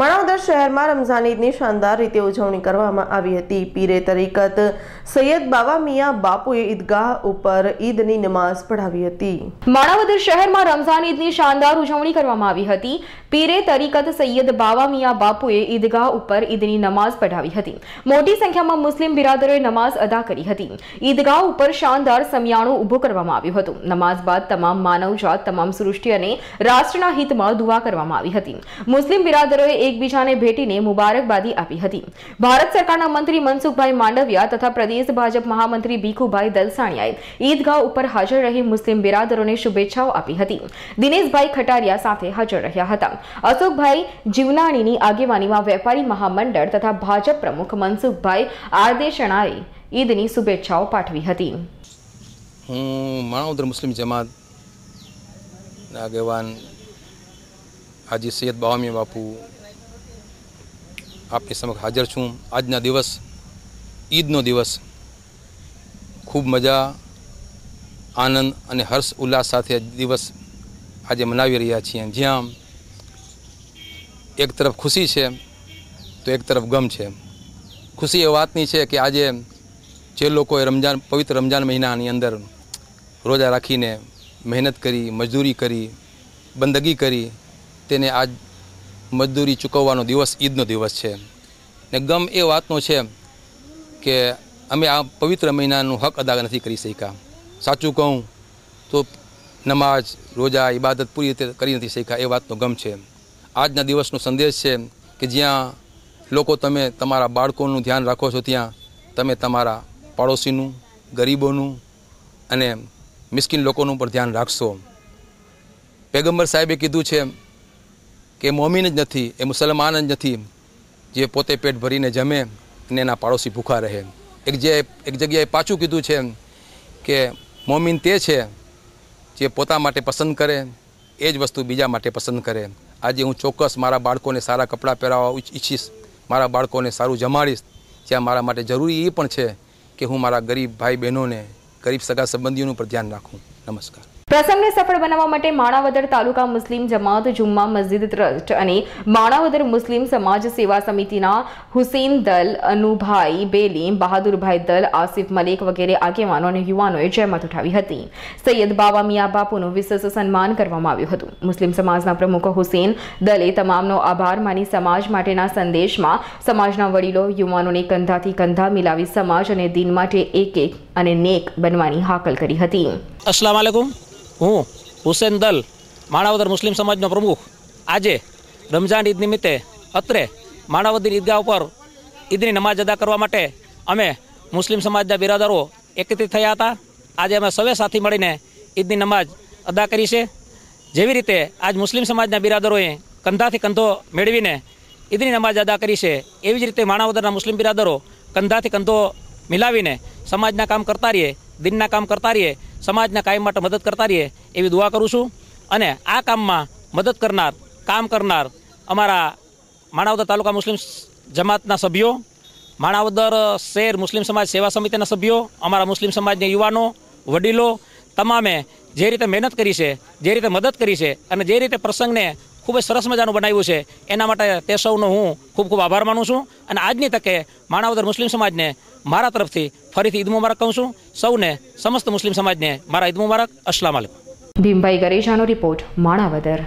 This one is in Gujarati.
માણાવદર શહેરમાં રમઝાન ઈદની શાનદાર રીતે ઉજવણી કરવામાં આવી હતી પીરે તરીકત સૈયદ બાવા મિયા બાપુએ ઈદગાહ ઉપર ઈદની નમાઝ પઢાવી હતી માણાવદર શહેરમાં રમઝાન ઈદની શાનદાર ઉજવણી કરવામાં આવી હતી પીરે તરીકત સૈયદ બાવા મિયા બાપુએ ઈદગાહ ઉપર ઈદની નમાઝ પઢાવી હતી મોટી સંખ્યામાં મુસ્લિમ બિરાદરોએ નમાઝ અદા કરી હતી ઈદગાહ ઉપર શાનદાર સમિયાણું ઉભું કરવામાં આવ્યું હતું નમાઝ બાદ તમામ માનવજાત તમામ સૃષ્ટિ અને રાષ્ટ્રના હિતમાં દુવા કરવામાં આવી હતી મુસ્લિમ બિરાદરોએ એકબીજાને ભેટીને મુબારકબાદી આપી હતી ભારત સરકારના મંત્રી મનસુખભાઈ માંડવિયા તથા પ્રદેશ ભાજપ મહામંત્રી ભીખુભાઈ દલસાણિયાએ ઈદગાહ ઉપર હાજર રહી મુસ્લિમ બિરાદરોને શુભેચ્છાઓ આપી હતી દિનેશભાઈ ખટારિયા સાથે હાજર રહ્યા હતા અશોકભાઈ જીવનાણીની આગેવાનીમાં વેપારી મહામંડળ તથા ભાજપ પ્રમુખ મનસુખભાઈ આરદેશણાએ ઈદની શુભેચ્છાઓ પાઠવી હતી હું માણાવદર મુસ્લિમ જમાત આગેવાન હાજી સૈયદ બાવામી બાપુ આપની સમક્ષ હાજર છું આજના દિવસ ઈદનો દિવસ ખૂબ મજા આનંદ અને હર્ષ ઉલ્લાસ સાથે દિવસ આજે મનાવી રહ્યા છીએ જ્યાં એક તરફ ખુશી છે તો એક તરફ ગમ છે ખુશી એ વાતની છે કે આજે જે લોકોએ રમજાન પવિત્ર રમજાન મહિનાની અંદર રોજા રાખીને મહેનત કરી મજદૂરી કરી બંદગી કરી તેને આજ મજદૂરી ચૂકવવાનો દિવસ ઈદનો દિવસ છે ને ગમ એ વાતનો છે કે અમે આ પવિત્ર મહિનાનું હક અદા નથી કરી શક્યા સાચું કહું તો નમાજ રોજા ઈબાદત પૂરી રીતે કરી નથી શક્યા એ વાતનો ગમ છે આજના દિવસનો સંદેશ છે કે જ્યાં લોકો તમે તમારા બાળકોનું ધ્યાન રાખો છો ત્યાં તમે તમારા પાડોશીનું ગરીબોનું અને મિસ્કિન લોકોનું પણ ધ્યાન રાખશો પેગંબર સાહેબે કીધું છે કે મોમીન જ નથી એ મુસલમાન જ નથી જે પોતે પેટ ભરીને જમે અને એના પાડોશી ભૂખા રહે એક જે એક જગ્યાએ પાછું કીધું છે કે મોમીન તે છે જે પોતા માટે પસંદ કરે એ જ વસ્તુ બીજા માટે પસંદ કરે આજે હું ચોક્કસ મારા બાળકોને સારા કપડાં પહેરાવવા ઈચ્છીશ મારા બાળકોને સારું જમાડીશ જ્યાં મારા માટે જરૂરી એ પણ છે કે હું મારા ગરીબ ભાઈ બહેનોને ગરીબ સગા સંબંધીઓનું પર ધ્યાન રાખું નમસ્કાર પ્રસંગને સફળ બનાવવા માટે માણાવદર તાલુકા મુસ્લિમ જમાત જુમ્મા મસ્જિદ ટ્રસ્ટ અને માણાવદર મુસ્લિમ સમાજ સેવા સમિતિના હુસેન દલ અનુભાઈ બેલી બહાદુરભાઈ દલ આસિફ મલેક વગેરે આગેવાનો અને યુવાનોએ જહેમત ઉઠાવી હતી સૈયદ બાવા મિયા બાપુનું વિશેષ સન્માન કરવામાં આવ્યું હતું મુસ્લિમ સમાજના પ્રમુખ હુસેન દલે તમામનો આભાર માની સમાજ માટેના સંદેશમાં સમાજના વડીલો યુવાનોને કંધાથી કંધા મિલાવી સમાજ અને દિન માટે એક એક અને નેક બનવાની હાકલ કરી હતી અસલામ ઓ હુસૈન દલ માણાવદર મુસ્લિમ સમાજના પ્રમુખ આજે રમઝાન ઈદ નિમિત્તે અત્રે માણાવદની ઈદગા ઉપર ઈદની નમાજ અદા કરવા માટે અમે મુસ્લિમ સમાજના બિરાદરો એકત્ર થયા હતા આજે અમે સૌએ સાથે મળીને ઈદની નમાજ અદા કરી છે જેવી રીતે આજ મુસ્લિમ સમાજના બિરાદરોએ કંધા થી કંધો મેડવીને ઈદની નમાજ અદા કરી છે એવી જ રીતે માણાવદરના મુસ્લિમ બિરાદરો કંધા થી કંધો મિલાવીને સમાજનું કામ કરતા રહીએ દિનનું કામ કરતા રહીએ સમાજને કાયમ માટે મદદ કરતા રહીએ એવી દુઆ કરું છું અને આ કામમાં મદદ કરનાર કામ કરનાર અમારા માણાવદર તાલુકા મુસ્લિમ જમાતના સભ્યો માણાવદર શહેર મુસ્લિમ સમાજ સેવા સમિતિના સભ્યો અમારા મુસ્લિમ સમાજના યુવાનો વડીલો તમામે જે રીતે મહેનત કરી છે જે રીતે મદદ કરી છે અને જે રીતે પ્રસંગને ખૂબ જ સરસ મજાનું બનાવ્યું છે એના માટે તે સૌનો હું ખૂબ ખૂબ આભાર માનું છું અને આજની તકે માણાવદર મુસ્લિમ સમાજને મારા તરફથી ફરીથી ઈદ મુબારક કહું છું સૌને સમસ્ત મુસ્લિમ સમાજને મારા ઈદ મુબારક અસલામ આલમ ભીમભાઈ ગરેજાનો રિપોર્ટ માણાવદર